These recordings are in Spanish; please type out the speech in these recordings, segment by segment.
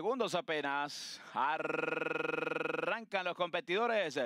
segundos apenas. Arrancan los competidores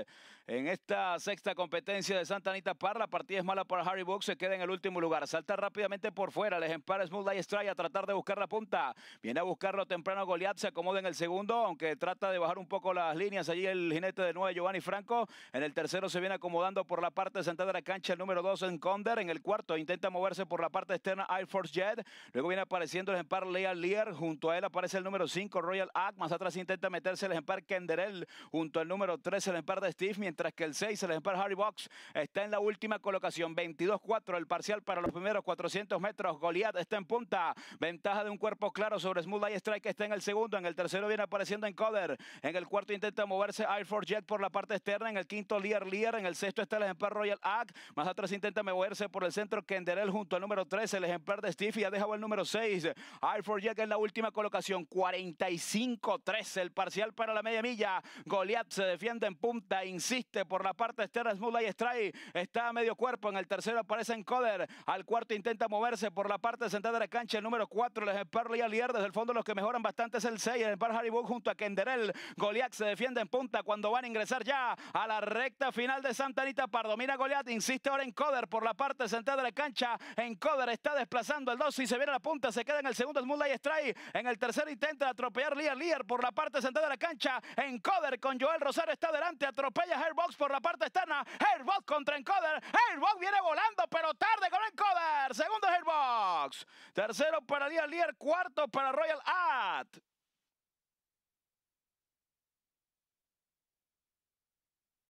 en esta sexta competencia de Santa Anita Par. La partida es mala para Harry Box, se queda en el último lugar. Salta rápidamente por fuera el ejemplar Smooth Light Strike a tratar de buscar la punta. Viene a buscarlo temprano Goliath, se acomoda en el segundo, aunque trata de bajar un poco las líneas. Allí el jinete de nueve, Giovanni Franco. En el tercero se viene acomodando por la parte central de la cancha el número dos en Conder. En el cuarto intenta moverse por la parte externa Air Force Jet. Luego viene apareciendo el ejemplar Leal Lear. Junto a él aparece el número cinco Royal Act. Más atrás intenta meterse el ejemplar Kenderel junto al número 3, el ejemplar de Steve, mientras que el 6, el ejemplar Harry Box, está en la última colocación. 22-4 el parcial para los primeros 400 metros. Goliath está en punta. Ventaja de un cuerpo claro sobre Smooth Eye Strike, está en el segundo. En el tercero viene apareciendo en Encoder. En el cuarto intenta moverse Air Force Jet por la parte externa. En el quinto, Lear Lear. En el sexto está el ejemplar Royal Act. Más atrás intenta moverse por el centro Kenderel junto al número 3, el ejemplar de Steve. Y ha dejado el número 6. Air Force Jet en la última colocación. 40 5 13 el parcial para la media milla. Goliath se defiende en punta, insiste por la parte externa. y Stray está a medio cuerpo. En el tercero aparece Encoder. Al cuarto intenta moverse por la parte central de la cancha. El número 4, el y Alier. Desde el fondo los que mejoran bastante es el 6, en el par Haribo junto a Kenderel. Goliath se defiende en punta cuando van a ingresar ya a la recta final de Santa Anita Pardo. Goliath, insiste ahora en Encoder por la parte central de la cancha. Encoder está desplazando el 2 y se viene a la punta. Se queda en el segundo y Stray. En el tercero intenta atropellar atropellar Lía Lear por la parte central de la cancha. Encoder con Joel Rosario está delante. Atropella Airbox por la parte externa. Airbox contra Encoder. Airbox viene volando, pero tarde con Encoder. Segundo Airbox. Tercero para Lía Lear Cuarto para Royal At.